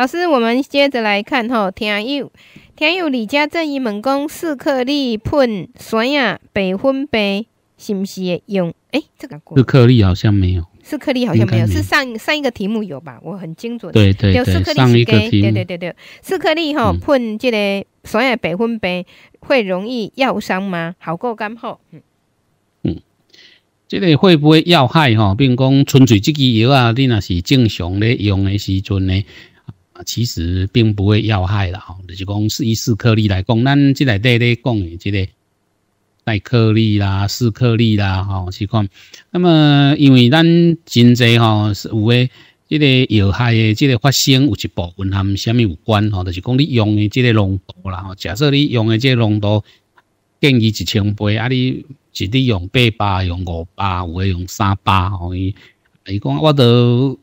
老师，我们接着来看吼，听友，听友，李家正一问讲，四颗粒喷酸啊，白粉白，是不是用？哎，这个四颗粒好像没有，四颗粒好像没有，是上上一个题目有吧？我很精准，对对对，有四颗粒对对对对，四颗粒吼喷这个酸啊白粉白，会容易药伤吗？好过干好。嗯，这个会不会药害吼、比讲，纯粹即个药啊，你若是正常咧用的时阵呢？其实并不会要害啦，吼，就是讲是以四颗粒来讲，咱即内底在讲的这个带颗粒啦、四颗粒啦，吼，是讲。那么因为咱真侪吼是有的，这个有害的这个发生有一部分和们什么关，吼，就是讲你用的这个浓度啦，假设你用的这浓度建议一千倍，啊，你一日用八八、用五八，有诶用三八，吼，伊伊讲我都。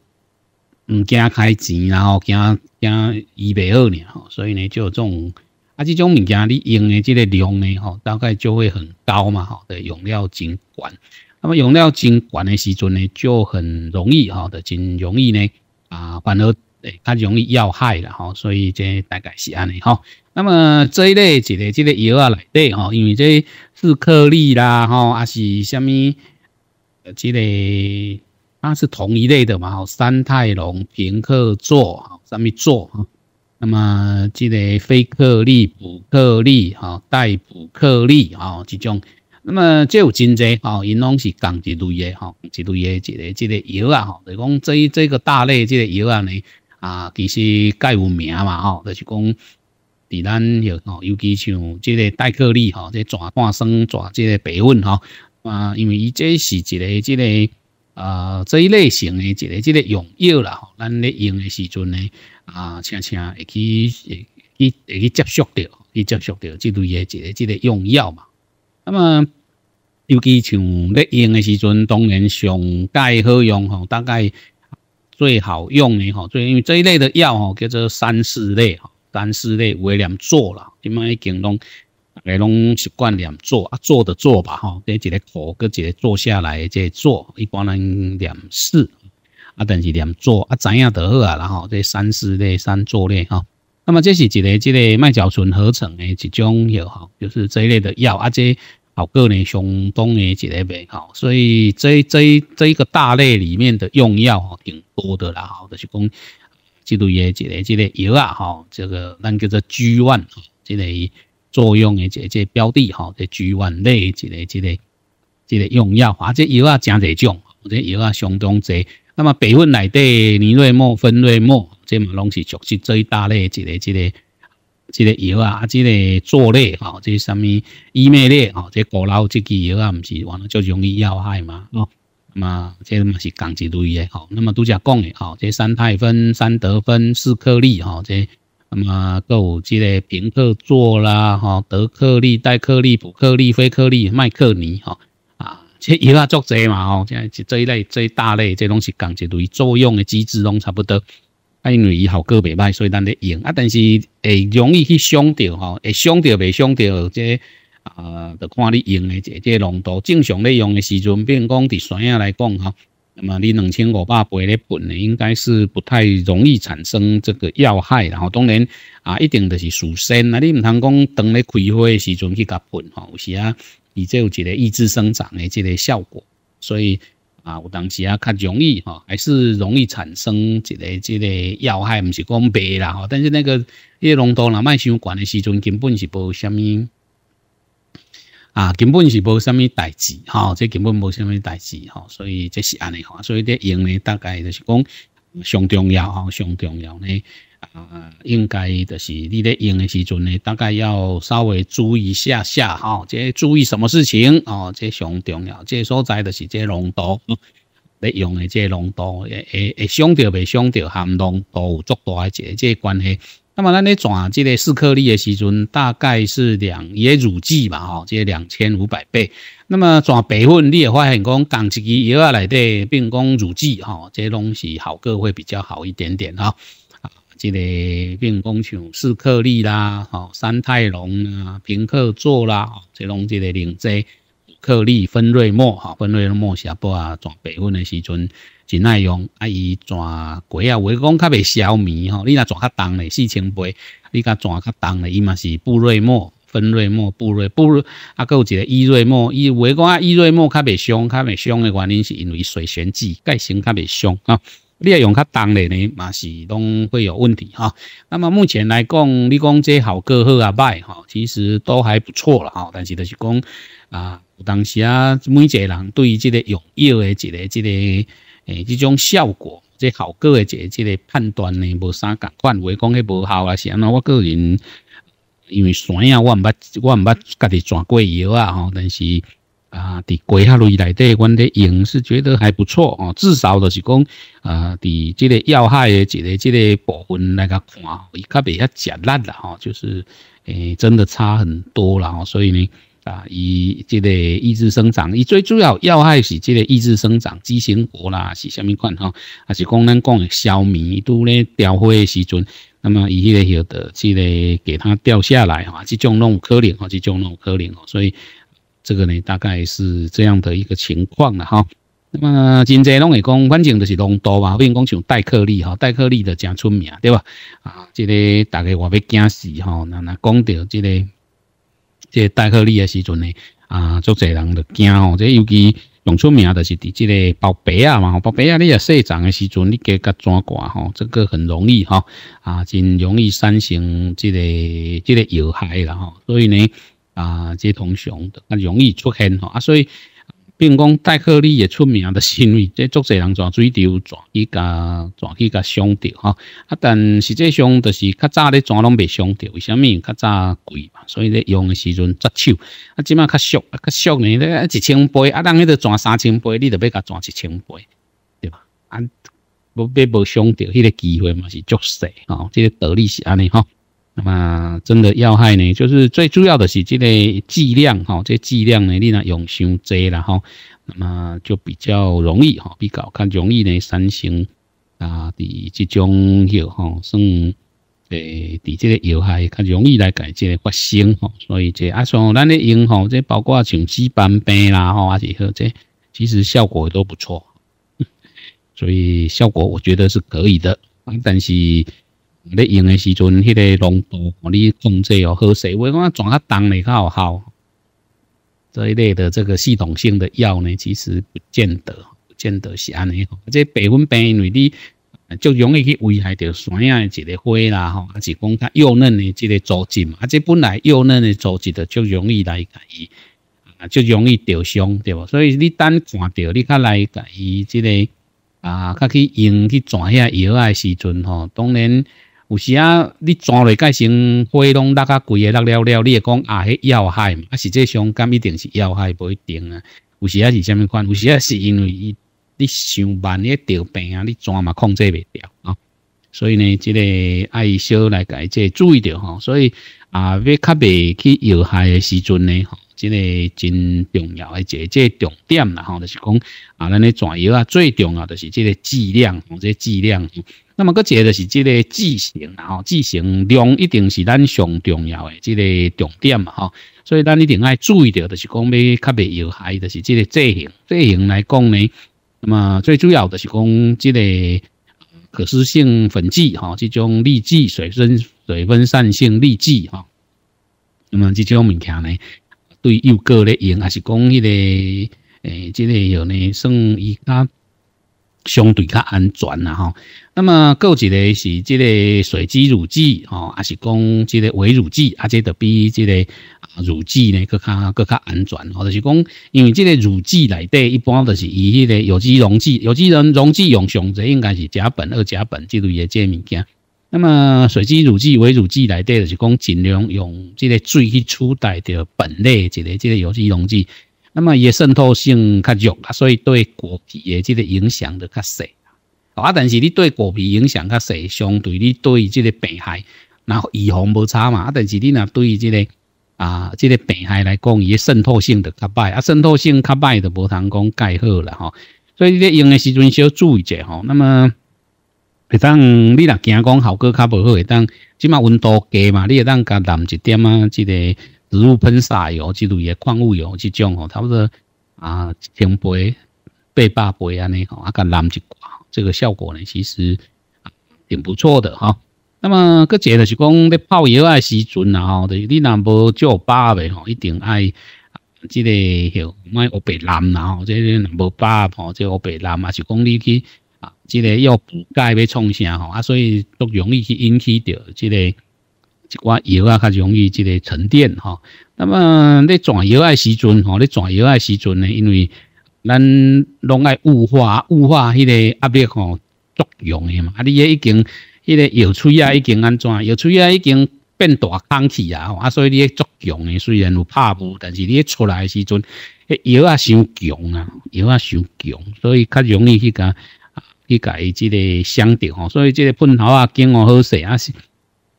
唔惊开钱，然后惊惊一百二呢吼，所以呢就这种啊，这种物件你用的这个量呢吼，大概就会很高嘛吼的用料经管，那么用料经管的时阵呢，就很容易吼，的真容易呢啊反而诶较容易要害啦吼，所以这大概是安尼吼。那么这一类一个这个油啊来的吼，因为这是颗粒啦吼，还是什么呃这类。它是同一类的嘛？哈，三泰龙平克座哈，上面座哈。那么，这个非克粒补克粒哈，代补克粒哈，这种。那么，这有真济，哈，因拢是同一类的哈，一类的。这个、这个药啊，哈，就讲这这个大类这个药啊呢，啊，其实介有名嘛，哈，就是讲，伫咱有，尤其像这个代克利哈，这转化生转即这个白温哈。啊，因为伊这是一个，这个。啊，这一类型的这个这个用药啦，吼，咱咧用的时阵呢，啊，常常会去、会去、会去接触着，去接触着这类的这个这个用药嘛。那么，尤其像咧用的时阵，当然上介好用吼，大概最好用的吼，最因为这一类的药吼，叫做三四类，吼，三四类为廉做啦，今卖京东。哎，拢习惯念做啊，做的做吧哈，等一个口，个一个坐下来即做，一般能念四啊，但是念做啊怎样得啊，然后这三四类、三做类哈。那么这是一个、几个麦角醇合成诶一种药哈，就是这一类的药啊，即好个人胸痛诶一类病哈。所以这这这一个大类里面的用药哈挺多的啦，好就是讲几多也一类几类药啊哈，这个咱叫做巨丸哈，即类。作用的这这标的哈，这巨丸类之类之类这个用药，啊，这药啊真侪种，这药啊相当侪。那么比如内底尼瑞莫、芬瑞莫，这嘛拢是属于最大类之类之类这个药啊，这个类类哈，这是什么伊麦类哈，这古老这剂药啊，不是完了就容易要害嘛？哦，嘛这嘛是讲脂类的哈，那么都只讲的哈，这三肽分、三德分、四颗粒哈，这。那么各有即个平克坐啦，哈，德克利、戴克利、普克利、菲克利、麦克尼，吼、啊，即伊拉作侪嘛，吼，即即这一类、这一大类，即拢是共一类作用的机制，拢差不多。啊，因为伊效果袂歹，所以咱咧用。啊，但是会容易去伤掉，吼，会伤掉未上掉，即啊，就看你用的即即浓度。正常咧用的时阵，比如讲伫酸啊来讲，吼，那么你两千五百倍的本呢，应该是不太容易产生这个要害，然后当然啊，一定就是属先啊，你唔通讲等咧开花的时阵去甲喷吼，有时啊，你即有一个抑制生长的这个效果，所以啊，有当时啊，较容易吼，还是容易产生一个这个要害，唔是讲白啦吼。但是那个叶浓度啦卖伤悬的时阵，根本是无虾米。啊，根本是无什么代志，哈，即根本无什么代志，哈，所以即是安尼吼，所以咧用咧大概就是讲上重要，哈，上重要咧，啊，应该就是你咧用诶时阵咧，大概要稍微注意下下，哈，即注意什么事情，哦，即上重要，即所在就是即浓度，你用嘅即浓度，诶诶诶，上到未伤到含浓度有足大一这即关系。那么咱在转这个四颗粒的时阵，大概是两，也乳剂吧哈，这两千五百倍。那么转百分你也话，现讲讲一支药啊来得，并讲乳剂，哈，这些东西好个会比较好一点点啊。啊，这个并讲像四颗粒啦，哈，三泰龙啊、平克唑啦，哈，这东西个零剂颗粒芬瑞莫，哈，芬瑞莫下波啊转百分的时阵。真爱用啊！伊转贵啊，话讲较袂消糜吼。你若转较重嘞，四千八，你甲转较重嘞，伊嘛是布瑞莫、芬瑞莫、布瑞布，瑞，啊，佮有一个伊瑞莫。伊话讲啊，伊瑞莫较袂伤，较袂伤的原因是因为水旋剂钙型较袂伤啊。你若用较重咧呢，嘛是拢会有问题哈。那么目前来讲，你讲这好个好啊，歹哈，其实都还不错了哈。但是就是讲啊，有当时啊，每一个人对于这个用药的一个这个。诶，这种效果、这效果诶，一个、一个判断呢，无啥共款，话讲迄无效啊，是安那？我个人因为酸啊，我唔捌，我唔捌家己转过药啊，吼，但是啊，伫过下路内底，我咧用是觉得还不错哦，至少就是讲啊，伫即个要害诶，一个、一个部分来甲看，伊较别遐食烂啦，吼，就是诶，真的差很多啦，吼，所以呢。啊，伊这个抑制生长，伊最主要要害是这个抑制生长，畸形果啦，是虾米款哈，还是讲咱讲小米都咧掉灰的时阵，那么伊迄个晓得，这个给它掉下来哈，去将弄可粒哈，这种弄可粒哦，所以这个呢，大概是这样的一个情况了哈。那么真侪拢会讲，反正就是拢嘛，比如讲像戴克利哈，戴克利的加出名对吧？啊，这个大概我要惊死哈，那那讲到这个。这戴克利的时阵呢，啊，足侪人就惊吼，这尤其用出名的是，即个包皮啊嘛，包皮啊，你也细长的时阵，你给它怎刮吼，这个很容易哈，啊，真容易产生即个即个有害啦吼，所以呢，啊，这同学的啊容易出现吼，啊，所以。并讲戴克利也出名的因为，即足侪人抓水流抓去甲抓去甲伤钓哈，啊，但实际上就是较早咧抓拢未伤钓，为虾米？较早贵嘛，所以咧用的时阵扎手，啊，即嘛较俗，较俗呢，咧一千倍，啊，人迄都抓三千倍，你都要甲抓一千倍，对吧？啊，要要无伤钓，迄个机会嘛是足少哈，即个道理是安尼哈。那么真的要害呢，就是最主要的是这个剂量哈。这剂量呢，你呐用伤济了哈，那么就比较容易哈，比较较容易呢产生啊，的这种药哈，算诶，第这个有害较容易来改这个发生哈。所以这阿双，咱咧用吼，这包括像白斑病啦吼，还是说这其实效果都不错，所以效果我觉得是可以的，但是。你用的时阵，迄个浓度吼，你控制哦好些。我讲转较重的较好。这一类的这个系统性的药呢，其实不见得，不见得是安尼。这白粉病因为你就容易去危害到酸啊，一个花啦吼，还是讲它幼嫩的这个组织嘛。啊，这本来幼嫩的组织的就容易来改伊，啊，就容易着伤，对不？所以你单看到你较来改伊这个啊，去用去转遐药的时阵吼，当然。有时啊，你抓来改成花拢那个贵的那了了，你会讲啊，迄要害嘛，啊是际伤感一定是要害不一定啊。有时啊是虾米款，有时啊是因为伊，你上班咧着病啊，你抓嘛控制未了啊。所以呢，这个爱小来改，这注意着吼。所以啊，要较未去要害的时阵呢，吼，这个真重要的一个重点啦，吼，就是讲啊，咱你抓药啊，最重要就是这个剂量，吼，这剂量。那么个者就是即个剂型，然后剂型量一定是咱上重要的即个重点嘛，哈。所以咱一定爱注意到，就是讲要特别有害，就是即个剂型。剂型来讲呢，那么最主要的是讲即个可湿性粉剂，哈，即种粒剂、水分、水分散性粒剂，哈。那么即种物件呢，对幼果咧用，还是讲迄个，诶，即个有呢，算宜家。相对较安全啦吼，那么够一个是即个水基乳剂吼，还是讲即个微乳剂，啊，即个比即个乳剂呢，佮较佮较安全。哦，就是讲，因为即个乳剂内底一般都是以迄个有机溶剂、有机溶溶剂用上，这应该是甲苯、二甲苯，即类业界物件。那么水基乳剂、微乳剂内底就是讲尽量用即个水去取代着苯类一个即个有机溶剂。那么也渗透性较弱啊，所以对果皮诶这个影响就较小。啊。但是你对果皮影响较小，相对你对这个病害，后预防无差嘛。啊，但是你若对这个啊，这个病害来讲，伊渗透性就较歹，啊，渗透性较歹就无通讲盖好了吼。所以你用诶时阵要注意者吼。那么，会旦你若惊讲效果较无好，会旦即马温度低嘛，你会当加淋一点啊，即个。植物喷洒油，即类诶矿物油即种吼，差不多啊千倍、八百倍安尼吼，啊甲染一寡，这个效果呢其实啊挺不错的吼、那么，搁一个就是讲咧泡药诶时阵啊吼，就是你若无照疤诶吼，一定爱即、个吼，莫乌白染啦吼，即个无疤吼，即个乌白染啊，是讲你去啊，即、个药补钙要创啥吼，啊所以都容易去引起着即、个。即寡药啊，较容易即个沉淀哈。那么你转药诶时阵吼，你转药诶时阵呢，因为咱拢爱雾化，雾化迄个压力吼，足用诶嘛。啊，你迄已经迄个药水啊，已经安怎？药水啊，已经变大空气啊。啊，所以你足强诶，虽然有拍雾，但是你出来诶时阵，药啊伤强啊，药啊伤强，所以较容易去个，去伊即个伤调吼。所以即个喷头啊，经我好势啊是。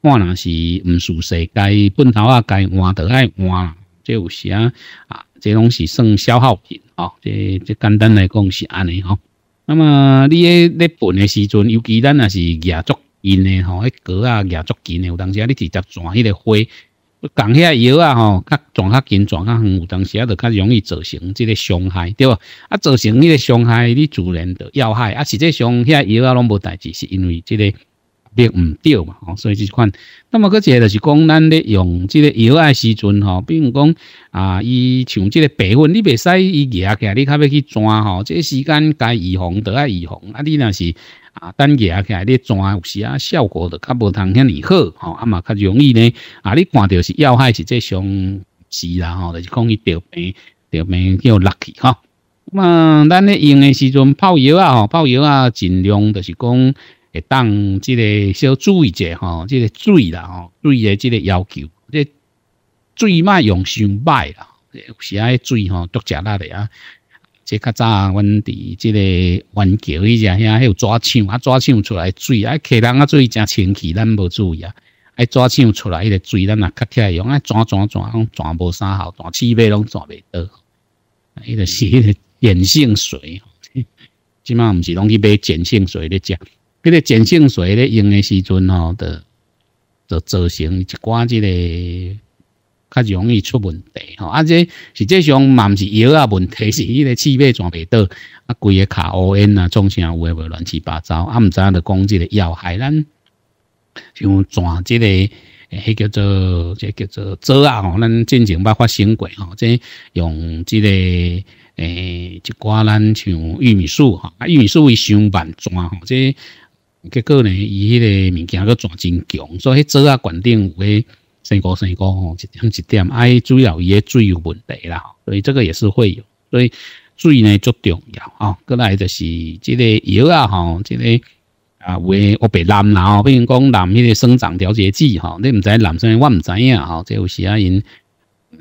看人是唔熟悉，该本头啊该换就爱换，即有时啊，啊，即拢是算消耗品哦。即即简单来讲是安尼吼。那么你咧咧盆的时阵，尤其咱那是叶足叶诶吼，迄枝啊叶足枝诶有当时啊你直接转迄个花，讲遐药啊吼，较转较紧，转较远，有当时啊就较容易造成即个伤害，对无？啊造成迄个伤害，你自然的要害啊，实际上遐药拢无代志，是因为即个。唔掉嘛，所以就款。那么嗰只就是讲，咱咧用即个药，爱时阵，吼，比如讲，啊，伊像即个白粉，你袂使伊夹起，你较要去抓吼，即个时间该预防都爱预防。啊，你若是啊等夹起你抓有时啊效果都较无通遐尼好，吼，啊嘛较容易呢，啊，你看掉是要害，是即伤是啦，吼，就是讲伊吊病，吊病叫落去，哈。咁，咱咧用嘅时阵泡药啊，吼泡药啊，尽量就是讲。当即个小注意者吼，即个水啦吼，水的即个要求，这水莫用伤歹啦，有时啊，水吼都食那的啊。即较早阮伫即个环桥迄只遐有纸厂啊，纸厂出来水啊，客人啊水诚清气，咱无注意啊，啊纸厂出来迄个水咱啊较来用啊，转转转拢转无啥好，转气味拢转未啊伊个是迄个碱性水，即嘛唔是拢去买碱性水咧食。那个碱性水咧用的时阵吼就的造成一寡，这个较容易出问题吼。啊，这实际上嘛不是药啊问题，是迄个气味转未到啊，规个卡乌烟啊，装修有诶无乱七八糟啊，唔知影就讲即个药害咱，像转这个诶叫做即叫做枣啊吼，咱之前捌发生过吼，即用这个诶一寡咱像玉米树哈，玉米树为上万转吼，即。结果呢，伊迄个物件个转真强，所以做啊规顶有诶，生高生高吼，一点一点，哎，主要伊个水有问题啦，所以这个也是会有，所以水呢足重要啊。再来就是即个药啊吼，即个啊为乌白滥啦，吼，比如讲滥迄个生长调节剂吼，你毋知滥啥物，我毋知影吼，即有时啊因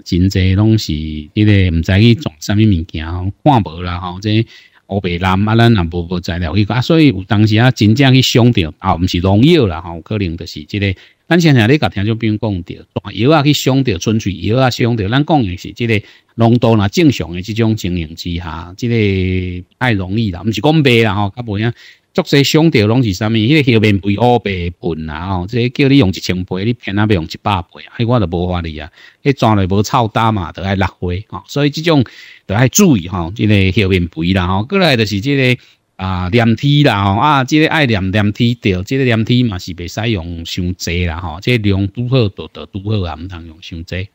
真济拢是迄个毋知去装啥物物件，看无啦吼，即。乌白难啊，咱也无无材料去讲，所以有当时啊，真正去伤到啊，唔是农药啦，吼，可能就是即个。咱现在你甲听众朋友讲着，药啊去伤到纯粹药啊伤到，咱讲的是即个浓度啦，正常的这种情形之下，即个太容易啦，唔是讲袂啦，吼，较无影。宿舍上吊拢是啥物？迄个后面肥乌白笨啦，哦，即个叫你用一千倍，你偏那边用一百倍，哎，我著无法你啊！迄纸来无臭焦嘛，都爱落灰吼，所以即种都爱注意吼，即个后面肥啦，吼，过来就是即个啊，粘贴啦，吼，啊，这个爱粘粘体著，这个粘贴嘛是袂使用伤济啦，吼，这个量拄好都都拄好啊，唔通用伤济。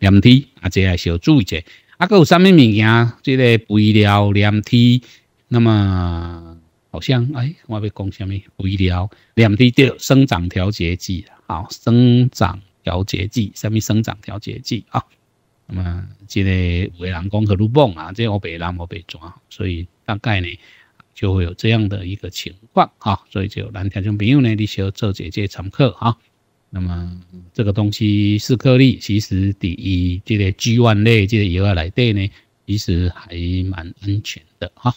粘贴啊，即、这爱小注意者，啊，佮有啥物物件？这个肥料粘贴，那么。好像哎，我被讲什么微疗，两滴对生长调节剂啊，生长调节剂，啥物生长调节剂啊？那么这个外国人和可乐棒啊，这我被那我被抓，所以大概呢就会有这样的一个情况哈。所以就蓝田就朋友呢，你需要做这些乘客哈。那么这个东西是颗粒，其实第一，这个植物类这油药来对呢，其实还蛮安全的哈。